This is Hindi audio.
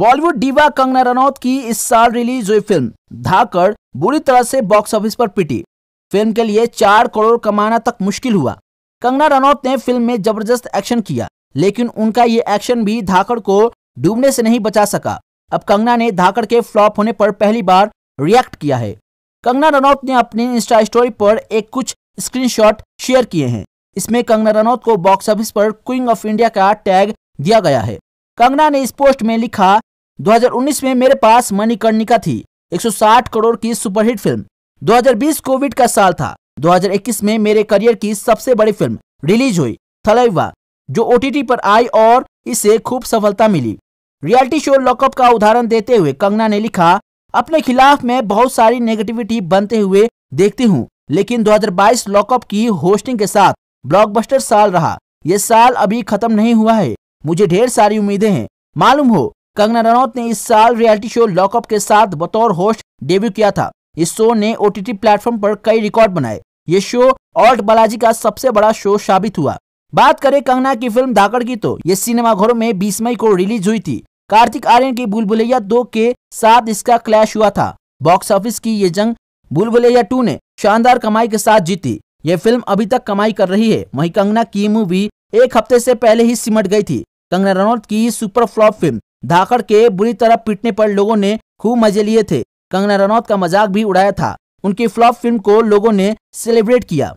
बॉलीवुड डीवा कंगना रनौत की इस साल रिलीज हुई फिल्म धाकड़ बुरी तरह से बॉक्स ऑफिस पर पिटी फिल्म के लिए चार करोड़ कमाना तक मुश्किल हुआ कंगना रनौत ने फिल्म में जबरदस्त एक्शन किया लेकिन उनका ये एक्शन भी धाकड़ को डूबने से नहीं बचा सका अब कंगना ने धाकड़ के फ्लॉप होने पर पहली बार रिएक्ट किया है कंगना रनौत ने अपनी इंस्टा स्टोरी पर एक कुछ स्क्रीनशॉट शेयर किए हैं इसमें कंगना रनौत को बॉक्स ऑफिस पर क्विंग ऑफ इंडिया का टैग दिया गया है कंगना ने इस पोस्ट में लिखा 2019 में मेरे पास मणिकर्णिका थी 160 करोड़ की सुपरहिट फिल्म 2020 कोविड का साल था 2021 में मेरे करियर की सबसे बड़ी फिल्म रिलीज हुई थलैवा जो ओ पर आई और इसे खूब सफलता मिली रियलिटी शो लॉकअप का उदाहरण देते हुए कंगना ने लिखा अपने खिलाफ मैं बहुत सारी नेगेटिविटी बनते हुए देखती हूँ लेकिन 2022 लॉकअप की होस्टिंग के साथ ब्लॉकबस्टर साल रहा यह साल अभी खत्म नहीं हुआ है मुझे ढेर सारी उम्मीदें हैं मालूम हो कंगना रनौत ने इस साल रियलिटी शो लॉकअप के साथ बतौर होस्ट डेब्यू किया था इस शो ने ओ टी प्लेटफॉर्म पर कई रिकॉर्ड बनाए ये शो ऑल्ट बालाजी का सबसे बड़ा शो साबित हुआ बात करें कंगना की फिल्म धाकड़ की तो ये सिनेमाघरों में बीस मई को रिलीज हुई थी कार्तिक आर्यन की बुलबुलैया दो के साथ इसका क्लैश हुआ था बॉक्स ऑफिस की ये जंग बुलबुलैया टू ने शानदार कमाई के साथ जीती ये फिल्म अभी तक कमाई कर रही है वही कंगना की मूवी एक हफ्ते से पहले ही सिमट गई थी कंगना रनौत की सुपर फ्लॉप फिल्म धाकड़ के बुरी तरह पीटने पर लोगों ने खूब मजे लिए थे कंगना रनौत का मजाक भी उड़ाया था उनकी फ्लॉप फिल्म को लोगों ने सेलिब्रेट किया